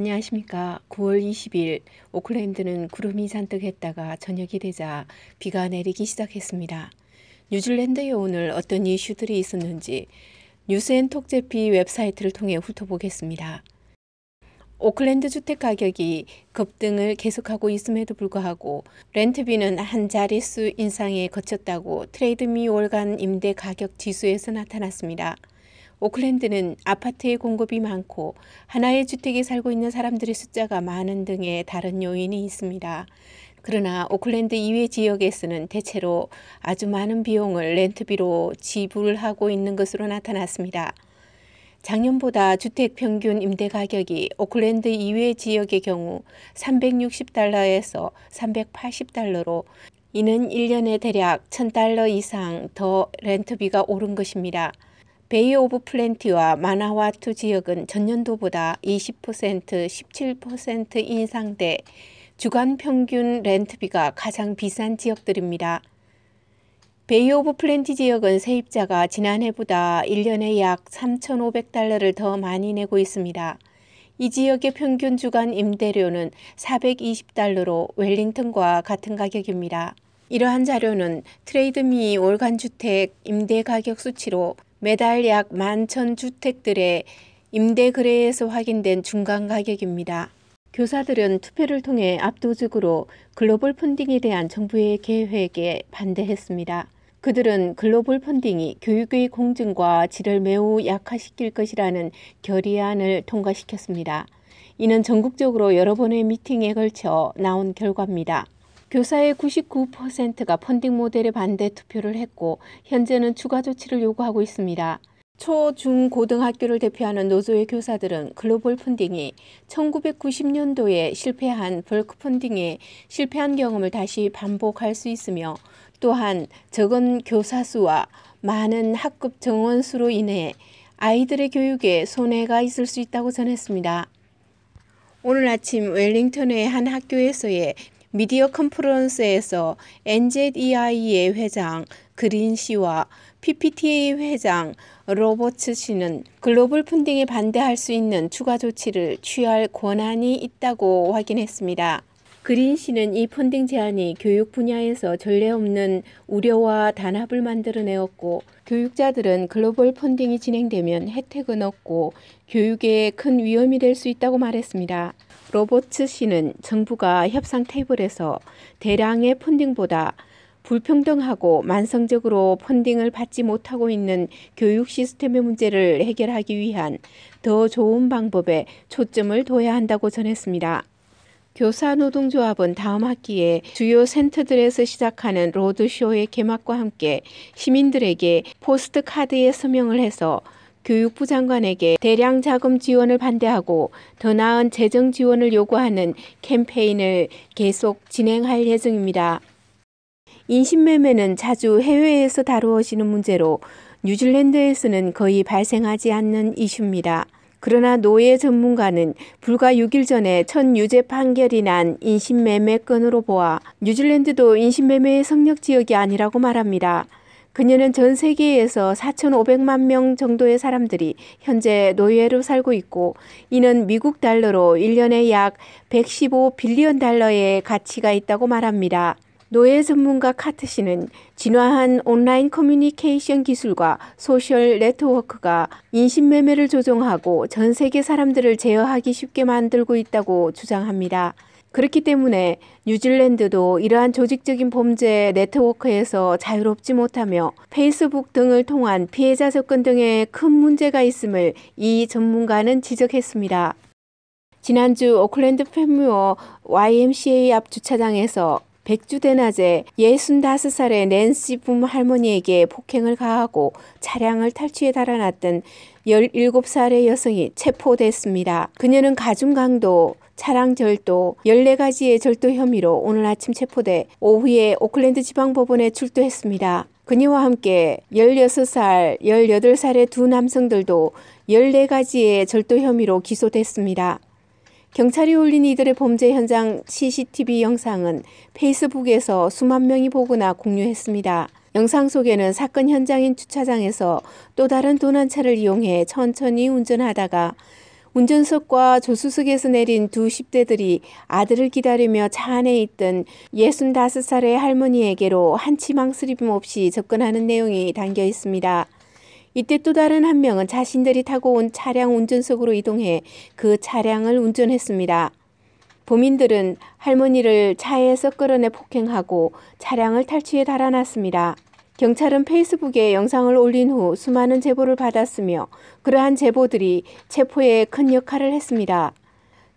안녕하십니까. 9월 20일 오클랜드는 구름이 잔뜩 했다가 저녁이 되자 비가 내리기 시작했습니다. 뉴질랜드에 오늘 어떤 이슈들이 있었는지 뉴스앤톡제피 웹사이트를 통해 훑어보겠습니다. 오클랜드 주택 가격이 급등을 계속하고 있음에도 불구하고 렌트비는 한 자릿수 인상에 거쳤다고 트레이드미 월간 임대 가격 지수에서 나타났습니다. 오클랜드는 아파트의 공급이 많고 하나의 주택에 살고 있는 사람들의 숫자가 많은 등의 다른 요인이 있습니다. 그러나 오클랜드 이외 지역에서는 대체로 아주 많은 비용을 렌트비로 지불하고 있는 것으로 나타났습니다. 작년보다 주택 평균 임대 가격이 오클랜드 이외 지역의 경우 360달러에서 380달러로 이는 1년에 대략 1000달러 이상 더 렌트비가 오른 것입니다. 베이 오브 플랜티와 마나와투 지역은 전년도보다 20% 17% 인상돼 주간 평균 렌트비가 가장 비싼 지역들입니다. 베이 오브 플랜티 지역은 세입자가 지난해보다 1년에 약 3,500달러를 더 많이 내고 있습니다. 이 지역의 평균 주간 임대료는 420달러로 웰링턴과 같은 가격입니다. 이러한 자료는 트레이드미 월간주택 임대가격 수치로 매달 약 만 천 주택들의 임대 거래에서 확인된 중간 가격입니다. 교사들은 투표를 통해 압도적으로 글로벌 펀딩에 대한 정부의 계획에 반대했습니다. 그들은 글로벌 펀딩이 교육의 공정과 질을 매우 약화시킬 것이라는 결의안을 통과시켰습니다. 이는 전국적으로 여러 번의 미팅에 걸쳐 나온 결과입니다. 교사의 99%가 펀딩 모델에 반대 투표를 했고 현재는 추가 조치를 요구하고 있습니다. 초, 중, 고등학교를 대표하는 노조의 교사들은 글로벌 펀딩이 1990년도에 실패한 벌크 펀딩의 실패한 경험을 다시 반복할 수 있으며 또한 적은 교사 수와 많은 학급 정원 수로 인해 아이들의 교육에 손해가 있을 수 있다고 전했습니다. 오늘 아침 웰링턴의 한 학교에서의 미디어 컨퍼런스에서 NZEI의 회장 그린 씨와 PPTA 회장 로버츠 씨는 글로벌 펀딩에 반대할 수 있는 추가 조치를 취할 권한이 있다고 확인했습니다. 그린 씨는 이 펀딩 제안이 교육 분야에서 전례 없는 우려와 단합을 만들어내었고 교육자들은 글로벌 펀딩이 진행되면 혜택은 없고 교육에 큰 위험이 될 수 있다고 말했습니다. 로버츠 씨는 정부가 협상 테이블에서 대량의 펀딩보다 불평등하고 만성적으로 펀딩을 받지 못하고 있는 교육 시스템의 문제를 해결하기 위한 더 좋은 방법에 초점을 둬야 한다고 전했습니다. 교사 노동조합은 다음 학기에 주요 센터들에서 시작하는 로드쇼의 개막과 함께 시민들에게 포스트카드에 서명을 해서 교육부 장관에게 대량 자금 지원을 반대하고 더 나은 재정 지원을 요구하는 캠페인을 계속 진행할 예정입니다. 인신매매는 자주 해외에서 다루어지는 문제로 뉴질랜드에서는 거의 발생하지 않는 이슈입니다. 그러나 노예 전문가는 불과 6일 전에 첫 유죄 판결이 난 인신매매 건으로 보아 뉴질랜드도 인신매매의 성역 지역이 아니라고 말합니다. 그녀는 전 세계에서 4,500만 명 정도의 사람들이 현재 노예로 살고 있고 이는 미국 달러로 1년에 약 115빌리언 달러의 가치가 있다고 말합니다. 노예 전문가 카트 씨는 진화한 온라인 커뮤니케이션 기술과 소셜 네트워크가 인신매매를 조종하고 전 세계 사람들을 제어하기 쉽게 만들고 있다고 주장합니다. 그렇기 때문에 뉴질랜드도 이러한 조직적인 범죄 네트워크에서 자유롭지 못하며 페이스북 등을 통한 피해자 접근 등에큰 문제가 있음을 이 전문가는 지적했습니다. 지난주 오클랜드 펜무어 YMCA 앞 주차장에서 백주대 낮에 65살의 낸시 붐 할머니에게 폭행을 가하고 차량을 탈취해 달아났던 17살의 여성이 체포됐습니다. 그녀는 가중 강도, 차량절도 14가지의 절도 혐의로 오늘 아침 체포돼 오후에 오클랜드 지방법원에 출두했습니다. 그녀와 함께 16살, 18살의 두 남성들도 14가지의 절도 혐의로 기소됐습니다. 경찰이 올린 이들의 범죄 현장 CCTV 영상은 페이스북에서 수만 명이 보거나 공유했습니다. 영상 속에는 사건 현장인 주차장에서 또 다른 도난차를 이용해 천천히 운전하다가 운전석과 조수석에서 내린 두 10대들이 아들을 기다리며 차 안에 있던 65살의 할머니에게로 한치 망설임 없이 접근하는 내용이 담겨 있습니다. 이때 또 다른 한 명은 자신들이 타고 온 차량 운전석으로 이동해 그 차량을 운전했습니다. 범인들은 할머니를 차에서 끌어내 폭행하고 차량을 탈취해 달아났습니다. 경찰은 페이스북에 영상을 올린 후 수많은 제보를 받았으며 그러한 제보들이 체포에 큰 역할을 했습니다.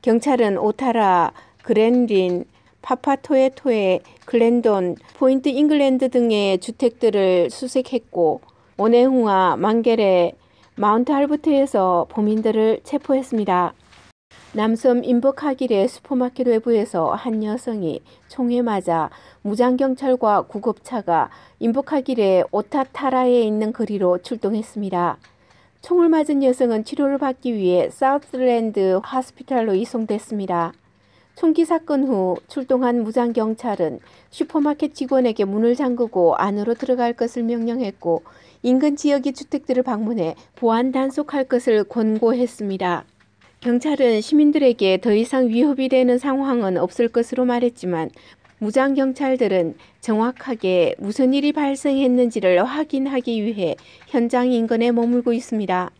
경찰은 오타라, 그랜린, 파파토에토에, 글랜돈, 포인트 잉글랜드 등의 주택들을 수색했고 오네후와 망게레, 마운트 할부트에서 범인들을 체포했습니다. 남섬 인버카길의 슈퍼마켓 외부에서 한 여성이 총에 맞아 무장경찰과 구급차가 인버카길의 오타타라에 있는 거리로 출동했습니다. 총을 맞은 여성은 치료를 받기 위해 사우스랜드 하스피탈로 이송됐습니다. 총기 사건 후 출동한 무장경찰은 슈퍼마켓 직원에게 문을 잠그고 안으로 들어갈 것을 명령했고 인근 지역의 주택들을 방문해 보안 단속할 것을 권고했습니다. 경찰은 시민들에게 더 이상 위협이 되는 상황은 없을 것으로 말했지만 무장 경찰들은 정확하게 무슨 일이 발생했는지를 확인하기 위해 현장 인근에 머물고 있습니다.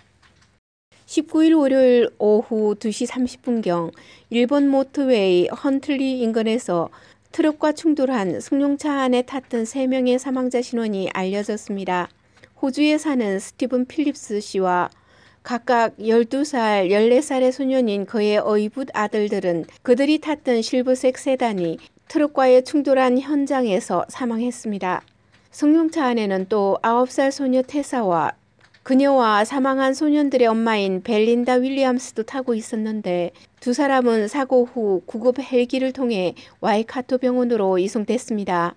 19일 월요일 오후 2시 30분경 일본 모터웨이 헌틀리 인근에서 트럭과 충돌한 승용차 안에 탔던 3명의 사망자 신원이 알려졌습니다. 호주에 사는 스티븐 필립스 씨와 각각 12살, 14살의 소년인 그의 어이붓 아들들은 그들이 탔던 실버색 세단이 트럭과의 충돌한 현장에서 사망했습니다. 승용차 안에는 또 9살 소녀 테사와 그녀와 사망한 소년들의 엄마인 벨린다 윌리엄스도 타고 있었는데 두 사람은 사고 후 구급 헬기를 통해 와이카토 병원으로 이송됐습니다.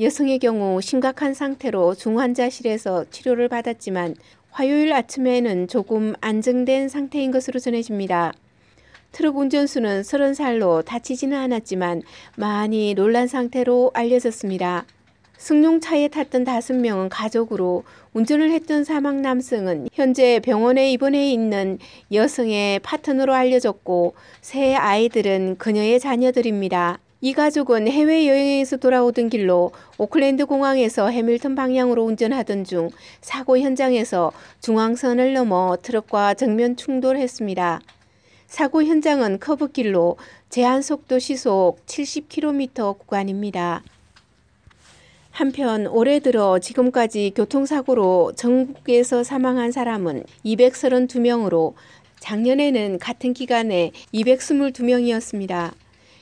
여성의 경우 심각한 상태로 중환자실에서 치료를 받았지만 화요일 아침에는 조금 안정된 상태인 것으로 전해집니다. 트럭 운전수는 30살로 다치지는 않았지만 많이 놀란 상태로 알려졌습니다. 승용차에 탔던 5명은 가족으로 운전을 했던 사망 남성은 현재 병원에 입원해 있는 여성의 파트너로 알려졌고 세 아이들은 그녀의 자녀들입니다. 이 가족은 해외여행에서 돌아오던 길로 오클랜드 공항에서 해밀턴 방향으로 운전하던 중 사고 현장에서 중앙선을 넘어 트럭과 정면 충돌했습니다. 사고 현장은 커브길로 제한속도 시속 70km 구간입니다. 한편 올해 들어 지금까지 교통사고로 전국에서 사망한 사람은 232명으로 작년에는 같은 기간에 222명이었습니다.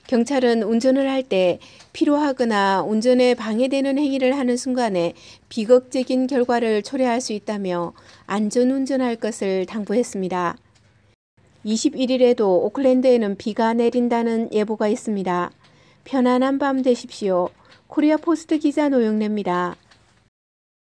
경찰은 운전을 할 때 필요하거나 운전에 방해되는 행위를 하는 순간에 비극적인 결과를 초래할 수 있다며 안전 운전할 것을 당부했습니다. 21일에도 오클랜드에는 비가 내린다는 예보가 있습니다. 편안한 밤 되십시오. 코리아 포스트 기자 노영래입니다.